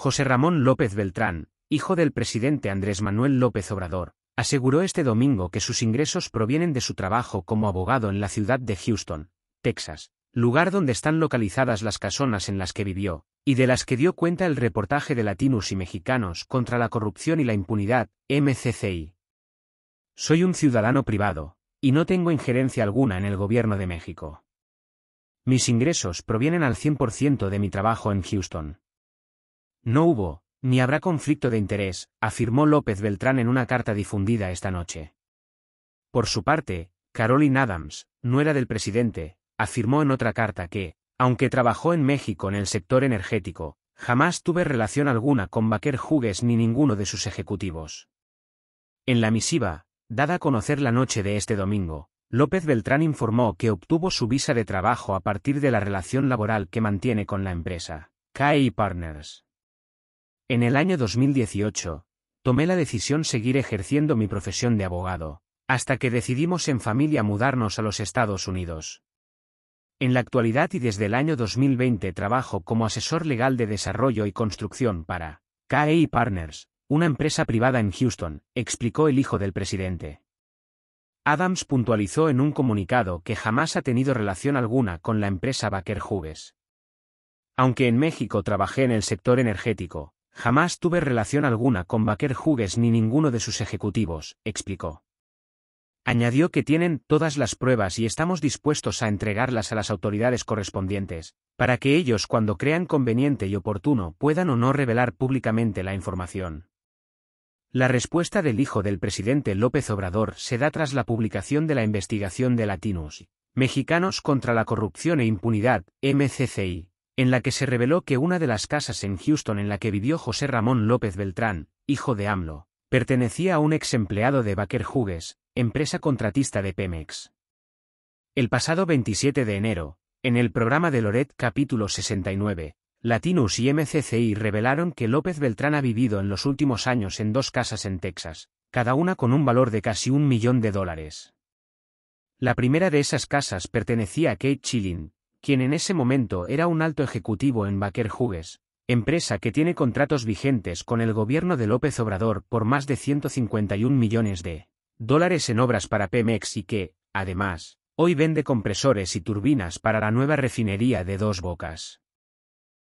José Ramón López Beltrán, hijo del presidente Andrés Manuel López Obrador, aseguró este domingo que sus ingresos provienen de su trabajo como abogado en la ciudad de Houston, Texas, lugar donde están localizadas las casonas en las que vivió, y de las que dio cuenta el reportaje de Latinos y Mexicanos contra la corrupción y la impunidad, MCCI. Soy un ciudadano privado, y no tengo injerencia alguna en el gobierno de México. Mis ingresos provienen al 100% de mi trabajo en Houston. No hubo, ni habrá conflicto de interés, afirmó López Beltrán en una carta difundida esta noche. Por su parte, Carolyn Adams, nuera del presidente, afirmó en otra carta que, aunque trabajó en México en el sector energético, jamás tuve relación alguna con Baker Hughes ni ninguno de sus ejecutivos. En la misiva, dada a conocer la noche de este domingo, López Beltrán informó que obtuvo su visa de trabajo a partir de la relación laboral que mantiene con la empresa, KI Partners. En el año 2018, tomé la decisión seguir ejerciendo mi profesión de abogado, hasta que decidimos en familia mudarnos a los Estados Unidos. En la actualidad y desde el año 2020 trabajo como asesor legal de desarrollo y construcción para KE Partners, una empresa privada en Houston, explicó el hijo del presidente. Adams puntualizó en un comunicado que jamás ha tenido relación alguna con la empresa Baker Hughes. Aunque en México trabajé en el sector energético, Jamás tuve relación alguna con Baker Hughes ni ninguno de sus ejecutivos, explicó. Añadió que tienen todas las pruebas y estamos dispuestos a entregarlas a las autoridades correspondientes, para que ellos cuando crean conveniente y oportuno puedan o no revelar públicamente la información. La respuesta del hijo del presidente López Obrador se da tras la publicación de la investigación de Latinos, Mexicanos contra la Corrupción e Impunidad, MCCI, en la que se reveló que una de las casas en Houston en la que vivió José Ramón López Beltrán, hijo de AMLO, pertenecía a un ex empleado de Baker Hughes, empresa contratista de Pemex. El pasado 27 de enero, en el programa de Loret capítulo 69, Latinus y MCCI revelaron que López Beltrán ha vivido en los últimos años en dos casas en Texas, cada una con un valor de casi un millón de dólares. La primera de esas casas pertenecía a Kate Chilling, quien en ese momento era un alto ejecutivo en Baker Hughes, empresa que tiene contratos vigentes con el gobierno de López Obrador por más de 151 millones de dólares en obras para Pemex y que, además, hoy vende compresores y turbinas para la nueva refinería de dos bocas.